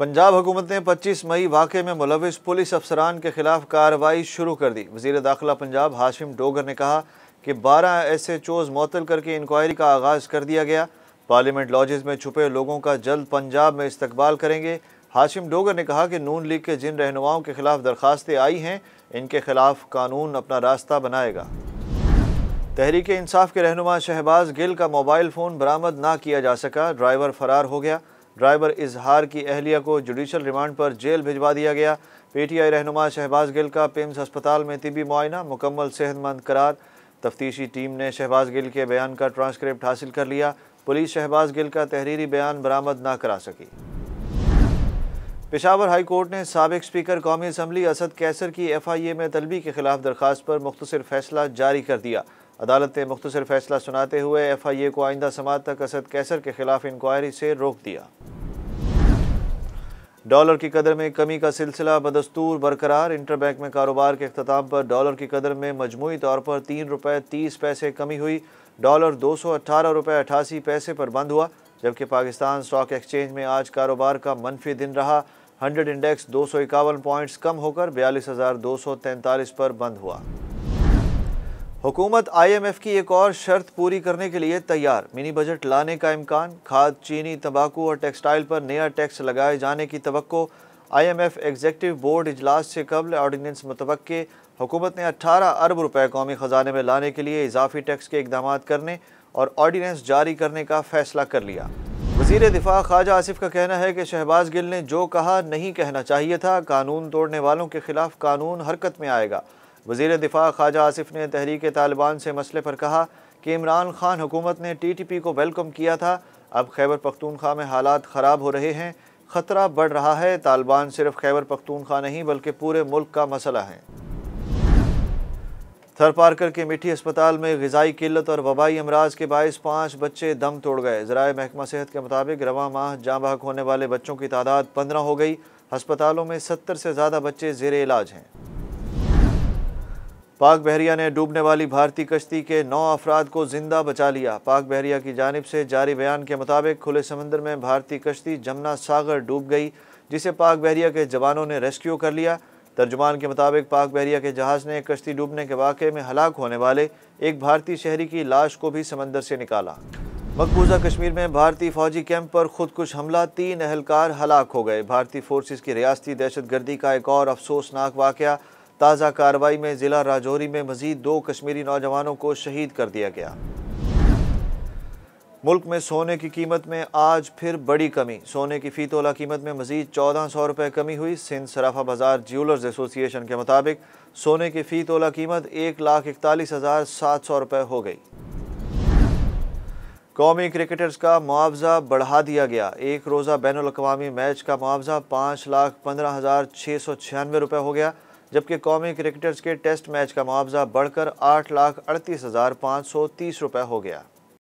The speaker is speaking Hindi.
पंजाब हुकूमत ने 25 मई वाक़े में मुलविस पुलिस अफसरान के खिलाफ कार्रवाई शुरू कर दी वजीर दाखिला पंजाब हाशिम डोगर ने कहा कि 12 एस एच ओज मअतल करके इंक्वायरी का आगाज़ कर दिया गया पार्लियामेंट लॉजेज में छुपे लोगों का जल्द पंजाब में इस्तकबाल करेंगे हाशिम डोगर ने कहा कि नून लीग के जिन रहनुमाओं के खिलाफ दरखास्तें आई हैं इनके खिलाफ कानून अपना रास्ता बनाएगा तहरीक इंसाफ के रहनुमा शहबाज गिल का मोबाइल फ़ोन बरामद ना किया जा सका ड्राइवर फरार हो गया ड्राइवर इजहार की अहलिया को जुडिशल रिमांड पर जेल भिजवा दिया गया पीटीआई रहनुमा शहबाज गिल का पिम्स अस्पताल में तिबी मुआयना मुकम्मल सेहतमंद करार तफ्तीशी टीम ने शहबाज गिल के बयान का ट्रांसक्रिप्ट हासिल कर लिया पुलिस शहबाज गिल का तहरीरी बयान बरामद ना करा सकी पेशावर हाई कोर्ट ने सबक स्पीकर कौमी असम्बली असद कैसर की एफ आई ए में तलबी के खिलाफ दरख्वास्त पर मुख्तर फैसला जारी कर दिया अदालत ने मुख्तर फैसला सुनाते हुए एफ आई ए को आइंदा समात तक असद कैसर के खिलाफ इंक्वायरी से रोक दिया डॉलर की कदर में कमी का सिलसिला बदस्तूर बरकरार इंटर बैंक में कारोबार के अख्ताम पर डॉलर की कदर में मजमू तौर पर तीन रुपये तीस पैसे कमी हुई डॉलर दो सौ अट्ठारह रुपये अठासी पैसे पर बंद हुआ जबकि पाकिस्तान स्टॉक एक्सचेंज में आज कारोबार का मनफी दिन रहा हंड्रेड इंडेक्स दो सौ इक्यावन पॉइंट्स कम होकर बयालीस हज़ार दो सौ तैंतालीस पर बंद हुआ हुकूमत आईएमएफ की एक और शर्त पूरी करने के लिए तैयार मिनी बजट लाने का इम्कान खाद चीनी तंबाकू और टेक्सटाइल पर नया टैक्स लगाए जाने की तो आईएमएफ एग्जीक्यूटिव बोर्ड इजलास से कबल ऑर्डीनेंस मुतवक़ हुकूमत ने 18 अरब रुपए कौमी ख़जाने में लाने के लिए इजाफी टैक्स के इकदाम करने और ऑर्डीनेंस जारी करने का फैसला कर लिया वजीर दिफा ख्वाजा आसिफ का कहना है कि शहबाज गिल ने जो कहा नहीं कहना चाहिए था कानून तोड़ने वालों के खिलाफ कानून हरकत में आएगा वजीर दिफा ख्वाजा आसिफ ने तहरीक तालिबान से मसले पर कहा कि इमरान खान हुकूमत ने टी टी पी को वेलकम किया था अब खैबर पख्तूनख्वा में हालात ख़राब हो रहे हैं ख़तरा बढ़ रहा है तालिबान सिर्फ खैबर पख्तूनख्वा नहीं बल्कि पूरे मुल्क का मसला है थर पार्कर के मिठी अस्पताल में गजाई किल्लत और वबाई अमराज के बायस पाँच बच्चे दम तोड़ गए जराए महकमा सेहत के मुताबिक रवा माह जाँ बहक होने वाले बच्चों की तादाद पंद्रह हो गई हस्पतालों में सत्तर से ज़्यादा बच्चे जेर इलाज हैं पाक बहरिया ने डूबने वाली भारतीय कश्ती के नौ अफराद को जिंदा बचा लिया पाक बहरिया की जानब से जारी बयान के मुताबिक खुले समंदर में भारतीय कश्ती जमुना सागर डूब गई जिसे पाक बहरिया के जवानों ने रेस्क्यू कर लिया तर्जुमान के मुताबिक पाक बहरिया के जहाज़ ने कश्ती डूबने के वाक़े में हलाक होने वाले एक भारतीय शहरी की लाश को भी समंदर से निकाला मकबूजा कश्मीर में भारतीय फौजी कैंप पर खुदकुश हमला तीन अहलकार हलाक हो गए भारतीय फोर्सेस की रियासती दहशत गर्दी का एक और अफसोसनाक वाकया ताज़ा कार्रवाई में ज़िला राजौरी में मजीद दो कश्मीरी नौजवानों को शहीद कर दिया गया मुल्क में सोने की कीमत में आज फिर बड़ी कमी सोने की फीतोला कीमत में मजीद चौदह सौ रुपये कमी हुई सिंध सराफा बाजार ज्वेलर्स एसोसिएशन के मुताबिक सोने की फीतोला कीमत एक लाख इकतालीस हज़ार सात सौ रुपये हो गई कौमी क्रिकेटर्स का मुआवजा बढ़ा दिया गया एक रोज़ा बैन अवी मैच का मुआवजा पाँच लाख पंद्रह हज़ार छः सौ छियानवे रुपये हो गया जबकि कौमी क्रिकेटर्स के टेस्ट मैच का मुआवजा बढ़कर आठ लाख अड़तीस हज़ार पाँच सौ तीस रुपये हो गया